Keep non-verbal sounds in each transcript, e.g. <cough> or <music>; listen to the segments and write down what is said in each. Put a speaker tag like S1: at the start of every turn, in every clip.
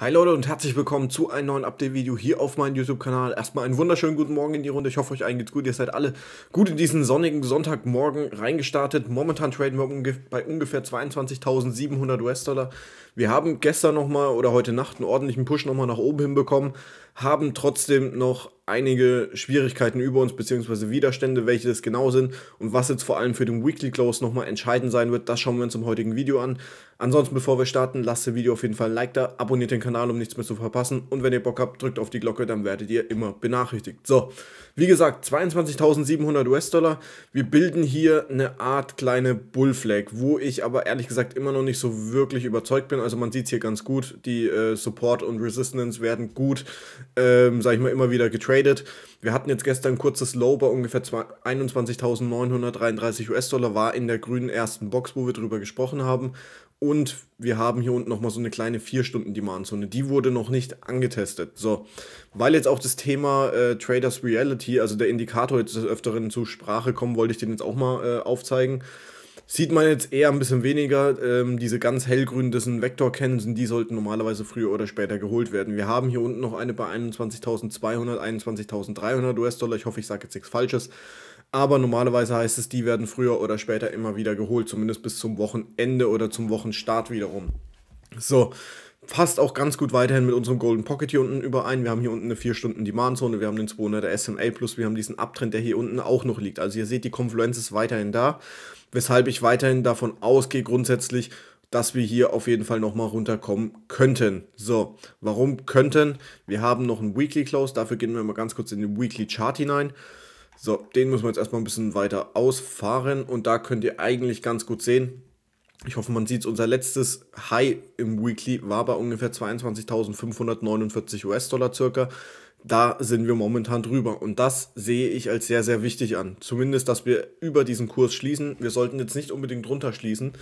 S1: Hi Leute und herzlich willkommen zu einem neuen Update-Video hier auf meinem YouTube-Kanal. Erstmal einen wunderschönen guten Morgen in die Runde. Ich hoffe, euch allen geht's gut. Ihr seid alle gut in diesen sonnigen Sonntagmorgen reingestartet. Momentan traden wir bei ungefähr 22.700 US-Dollar. Wir haben gestern nochmal oder heute Nacht einen ordentlichen Push nochmal nach oben hinbekommen, haben trotzdem noch einige Schwierigkeiten über uns, beziehungsweise Widerstände, welche das genau sind und was jetzt vor allem für den Weekly Close nochmal entscheidend sein wird, das schauen wir uns im heutigen Video an. Ansonsten, bevor wir starten, lasst dem Video auf jeden Fall ein Like da, abonniert den Kanal, um nichts mehr zu verpassen und wenn ihr Bock habt, drückt auf die Glocke, dann werdet ihr immer benachrichtigt. So, wie gesagt, 22.700 US-Dollar. Wir bilden hier eine Art kleine Bullflag, wo ich aber ehrlich gesagt immer noch nicht so wirklich überzeugt bin. Also man sieht es hier ganz gut, die äh, Support und Resistance werden gut, ähm, sag ich mal, immer wieder getrackt getradet. Wir hatten jetzt gestern ein kurzes Low bei ungefähr 21.933 US-Dollar, war in der grünen ersten Box, wo wir drüber gesprochen haben. Und wir haben hier unten nochmal so eine kleine 4-Stunden-Demand-Zone. Die wurde noch nicht angetestet. So, weil jetzt auch das Thema äh, Traders Reality, also der Indikator jetzt des Öfteren zur Sprache kommen, wollte ich den jetzt auch mal äh, aufzeigen. Sieht man jetzt eher ein bisschen weniger. Ähm, diese ganz hellgrünen, das sind Vektor-Cannons, die sollten normalerweise früher oder später geholt werden. Wir haben hier unten noch eine bei 21.200, 21.300 US-Dollar. Ich hoffe, ich sage jetzt nichts Falsches. Aber normalerweise heißt es, die werden früher oder später immer wieder geholt, zumindest bis zum Wochenende oder zum Wochenstart wiederum. So, Passt auch ganz gut weiterhin mit unserem Golden Pocket hier unten überein. Wir haben hier unten eine 4-Stunden-Demand-Zone, wir haben den 200er SMA+, wir haben diesen Abtrend, der hier unten auch noch liegt. Also ihr seht, die Konfluenz ist weiterhin da, weshalb ich weiterhin davon ausgehe grundsätzlich, dass wir hier auf jeden Fall nochmal runterkommen könnten. So, warum könnten? Wir haben noch einen Weekly Close, dafür gehen wir mal ganz kurz in den Weekly Chart hinein. So, den müssen wir jetzt erstmal ein bisschen weiter ausfahren und da könnt ihr eigentlich ganz gut sehen, ich hoffe, man sieht es, unser letztes High im Weekly war bei ungefähr 22.549 US-Dollar circa. Da sind wir momentan drüber und das sehe ich als sehr, sehr wichtig an. Zumindest, dass wir über diesen Kurs schließen. Wir sollten jetzt nicht unbedingt drunter schließen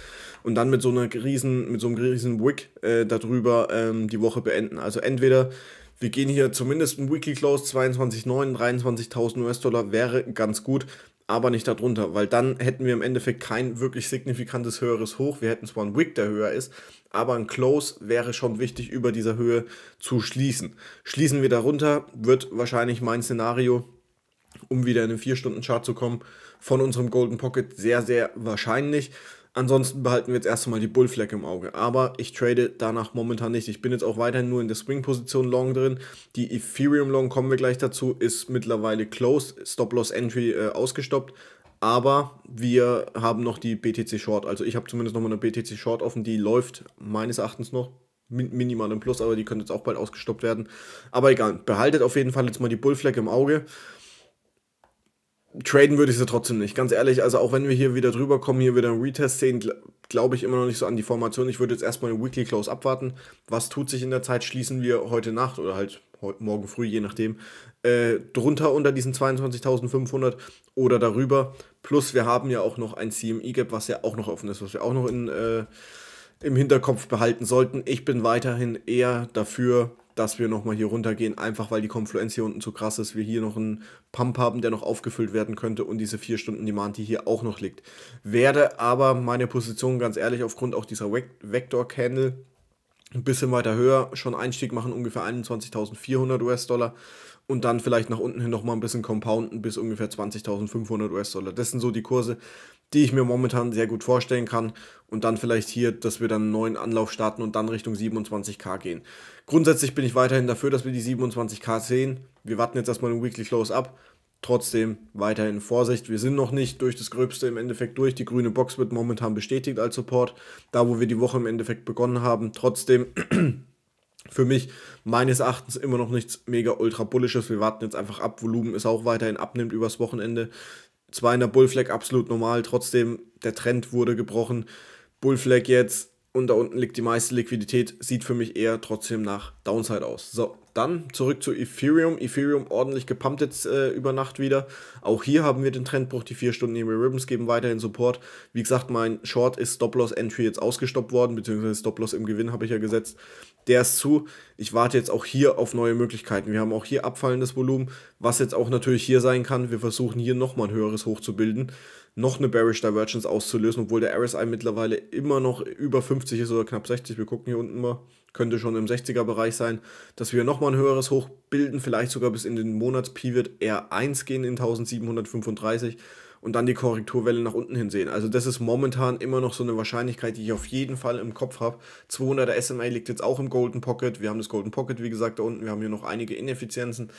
S1: und dann mit so, einer riesen, mit so einem riesen Wick äh, darüber ähm, die Woche beenden. Also entweder wir gehen hier zumindest im Weekly Close 22.9, 23.000 US-Dollar wäre ganz gut aber nicht darunter, weil dann hätten wir im Endeffekt kein wirklich signifikantes höheres Hoch. Wir hätten zwar einen Wick, der höher ist, aber ein Close wäre schon wichtig, über dieser Höhe zu schließen. Schließen wir darunter, wird wahrscheinlich mein Szenario, um wieder in den 4-Stunden-Chart zu kommen, von unserem Golden Pocket sehr, sehr wahrscheinlich. Ansonsten behalten wir jetzt erstmal einmal die Bullflag im Auge. Aber ich trade danach momentan nicht. Ich bin jetzt auch weiterhin nur in der Swing-Position Long drin. Die Ethereum Long, kommen wir gleich dazu, ist mittlerweile closed. Stop-Loss-Entry äh, ausgestoppt. Aber wir haben noch die BTC Short. Also ich habe zumindest noch mal eine BTC Short offen. Die läuft meines Erachtens noch min minimal im Plus, aber die könnte jetzt auch bald ausgestoppt werden. Aber egal, behaltet auf jeden Fall jetzt mal die Bullflag im Auge traden würde ich sie trotzdem nicht. Ganz ehrlich, also auch wenn wir hier wieder drüber kommen, hier wieder einen Retest sehen, glaube ich immer noch nicht so an die Formation. Ich würde jetzt erstmal den Weekly Close abwarten. Was tut sich in der Zeit? Schließen wir heute Nacht oder halt morgen früh, je nachdem, äh, drunter unter diesen 22.500 oder darüber. Plus wir haben ja auch noch ein CME-Gap, was ja auch noch offen ist, was wir auch noch in, äh, im Hinterkopf behalten sollten. Ich bin weiterhin eher dafür, dass wir nochmal hier runtergehen, einfach weil die Konfluenz hier unten zu krass ist, wir hier noch einen Pump haben, der noch aufgefüllt werden könnte und diese 4 Stunden Demand, die hier auch noch liegt. Werde aber meine Position ganz ehrlich aufgrund auch dieser Vector Candle ein bisschen weiter höher schon Einstieg machen, ungefähr 21.400 US-Dollar und dann vielleicht nach unten hin nochmal ein bisschen compounden bis ungefähr 20.500 US-Dollar. Das sind so die Kurse, die ich mir momentan sehr gut vorstellen kann. Und dann vielleicht hier, dass wir dann einen neuen Anlauf starten und dann Richtung 27k gehen. Grundsätzlich bin ich weiterhin dafür, dass wir die 27k sehen. Wir warten jetzt erstmal den Weekly Close ab. Trotzdem weiterhin Vorsicht. Wir sind noch nicht durch das Gröbste im Endeffekt durch. Die grüne Box wird momentan bestätigt als Support. Da, wo wir die Woche im Endeffekt begonnen haben. Trotzdem <clears throat> für mich meines Erachtens immer noch nichts mega ultra bullisches. Wir warten jetzt einfach ab. Volumen ist auch weiterhin abnimmt übers Wochenende zwar in der Bullflag absolut normal, trotzdem der Trend wurde gebrochen. Bullflag jetzt und da unten liegt die meiste Liquidität, sieht für mich eher trotzdem nach Downside aus. So, dann zurück zu Ethereum. Ethereum ordentlich gepumpt jetzt äh, über Nacht wieder. Auch hier haben wir den Trendbruch. Die 4 Stunden Hebel Ribbons geben weiterhin Support. Wie gesagt, mein Short ist Stop-Loss-Entry jetzt ausgestoppt worden, beziehungsweise Stop-Loss im Gewinn habe ich ja gesetzt. Der ist zu. Ich warte jetzt auch hier auf neue Möglichkeiten. Wir haben auch hier abfallendes Volumen, was jetzt auch natürlich hier sein kann. Wir versuchen hier nochmal ein höheres Hoch zu bilden noch eine Bearish Divergence auszulösen, obwohl der RSI mittlerweile immer noch über 50 ist oder knapp 60. Wir gucken hier unten mal, könnte schon im 60er Bereich sein, dass wir nochmal ein höheres Hoch bilden, vielleicht sogar bis in den Monats-Pivot eher 1 gehen in 1735 und dann die Korrekturwelle nach unten hin sehen. Also das ist momentan immer noch so eine Wahrscheinlichkeit, die ich auf jeden Fall im Kopf habe. 200er SMA liegt jetzt auch im Golden Pocket. Wir haben das Golden Pocket, wie gesagt, da unten. Wir haben hier noch einige Ineffizienzen.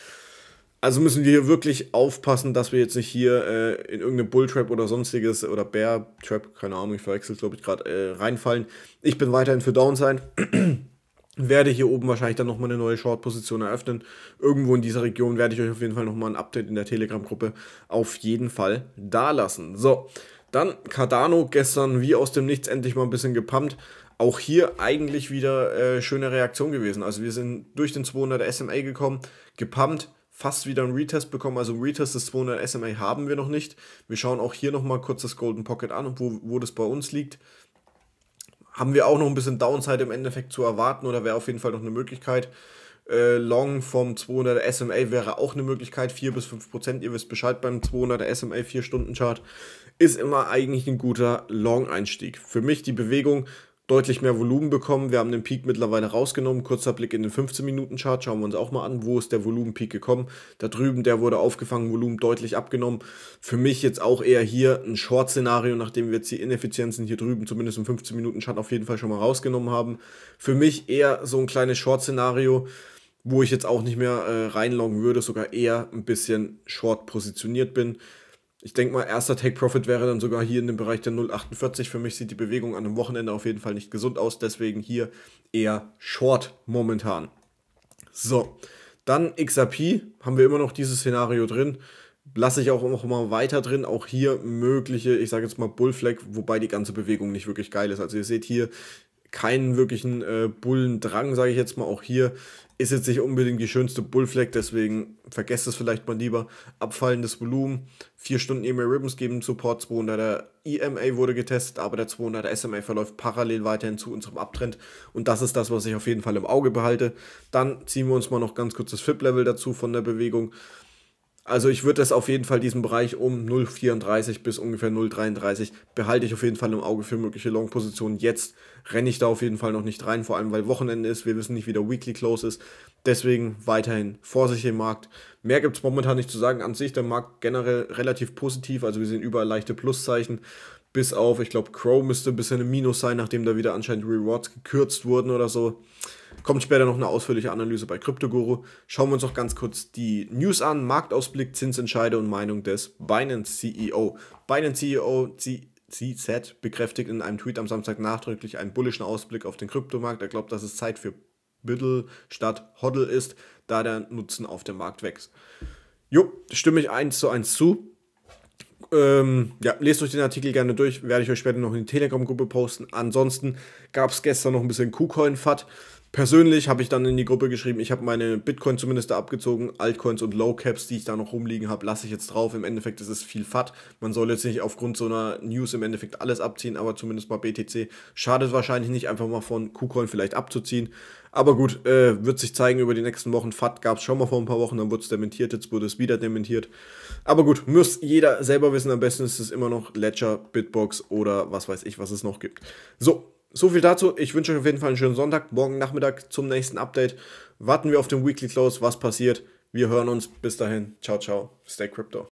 S1: Also müssen wir hier wirklich aufpassen, dass wir jetzt nicht hier äh, in irgendeine Bulltrap oder sonstiges oder Bear Trap, keine Ahnung, ich verwechsel glaube ich gerade, äh, reinfallen. Ich bin weiterhin für Downside. <clears throat> werde hier oben wahrscheinlich dann nochmal eine neue Short-Position eröffnen. Irgendwo in dieser Region werde ich euch auf jeden Fall nochmal ein Update in der Telegram-Gruppe auf jeden Fall dalassen. So, dann Cardano gestern wie aus dem Nichts endlich mal ein bisschen gepumpt. Auch hier eigentlich wieder äh, schöne Reaktion gewesen. Also wir sind durch den 200 SMA gekommen, gepumpt fast wieder einen Retest bekommen. Also einen Retest des 200 SMA haben wir noch nicht. Wir schauen auch hier nochmal kurz das Golden Pocket an, wo, wo das bei uns liegt. Haben wir auch noch ein bisschen Downside im Endeffekt zu erwarten oder wäre auf jeden Fall noch eine Möglichkeit. Äh, Long vom 200 SMA wäre auch eine Möglichkeit, 4 bis 5 Prozent. Ihr wisst Bescheid beim 200 SMA 4-Stunden-Chart. Ist immer eigentlich ein guter Long-Einstieg. Für mich die Bewegung deutlich mehr Volumen bekommen. Wir haben den Peak mittlerweile rausgenommen. Kurzer Blick in den 15-Minuten-Chart schauen wir uns auch mal an. Wo ist der Volumen-Peak gekommen? Da drüben, der wurde aufgefangen, Volumen deutlich abgenommen. Für mich jetzt auch eher hier ein Short-Szenario, nachdem wir jetzt die Ineffizienzen hier drüben, zumindest im 15-Minuten-Chart, auf jeden Fall schon mal rausgenommen haben. Für mich eher so ein kleines Short-Szenario wo ich jetzt auch nicht mehr äh, reinloggen würde, sogar eher ein bisschen short positioniert bin. Ich denke mal, erster Take-Profit wäre dann sogar hier in dem Bereich der 0,48. Für mich sieht die Bewegung an einem Wochenende auf jeden Fall nicht gesund aus, deswegen hier eher Short momentan. So, dann XRP, haben wir immer noch dieses Szenario drin. Lasse ich auch noch mal weiter drin, auch hier mögliche, ich sage jetzt mal Bullflag, wobei die ganze Bewegung nicht wirklich geil ist. Also ihr seht hier, keinen wirklichen äh, Bullendrang, sage ich jetzt mal. Auch hier ist jetzt nicht unbedingt die schönste Bullfleck, deswegen vergesst es vielleicht mal lieber. Abfallendes Volumen, 4 Stunden EMA Ribbons geben Support, 200er EMA wurde getestet, aber der 200er SMA verläuft parallel weiterhin zu unserem Abtrend und das ist das, was ich auf jeden Fall im Auge behalte. Dann ziehen wir uns mal noch ganz kurz das FIP-Level dazu von der Bewegung. Also ich würde das auf jeden Fall diesen Bereich um 0,34 bis ungefähr 0,33 behalte ich auf jeden Fall im Auge für mögliche Long-Positionen. Jetzt renne ich da auf jeden Fall noch nicht rein, vor allem weil Wochenende ist. Wir wissen nicht, wie der Weekly Close ist. Deswegen weiterhin Vorsicht im Markt. Mehr gibt es momentan nicht zu sagen. An sich der Markt generell relativ positiv. Also wir sehen überall leichte Pluszeichen. Bis auf, ich glaube, Crow müsste ein bisschen ein Minus sein, nachdem da wieder anscheinend Rewards gekürzt wurden oder so. Kommt später noch eine ausführliche Analyse bei CryptoGuru. Schauen wir uns noch ganz kurz die News an. Marktausblick, Zinsentscheide und Meinung des Binance CEO. Binance CEO CZ bekräftigt in einem Tweet am Samstag nachdrücklich einen bullischen Ausblick auf den Kryptomarkt. Er glaubt, dass es Zeit für Biddle statt Hoddle ist, da der Nutzen auf dem Markt wächst. Jo, stimme ich eins zu eins zu. Ähm, ja, lest euch den Artikel gerne durch, werde ich euch später noch in die Telegram-Gruppe posten. Ansonsten gab es gestern noch ein bisschen KuCoin-Fat. Persönlich habe ich dann in die Gruppe geschrieben, ich habe meine Bitcoin zumindest da abgezogen, Altcoins und Lowcaps, die ich da noch rumliegen habe, lasse ich jetzt drauf. Im Endeffekt ist es viel FAT. Man soll jetzt nicht aufgrund so einer News im Endeffekt alles abziehen, aber zumindest bei BTC schadet wahrscheinlich nicht, einfach mal von KuCoin vielleicht abzuziehen. Aber gut, äh, wird sich zeigen über die nächsten Wochen. FAT gab es schon mal vor ein paar Wochen, dann wurde es dementiert, jetzt wurde es wieder dementiert. Aber gut, muss jeder selber wissen. Am besten ist es immer noch Ledger, Bitbox oder was weiß ich, was es noch gibt. So, so viel dazu. Ich wünsche euch auf jeden Fall einen schönen Sonntag. Morgen Nachmittag zum nächsten Update. Warten wir auf den Weekly Close, was passiert. Wir hören uns. Bis dahin. Ciao, ciao. Stay Crypto.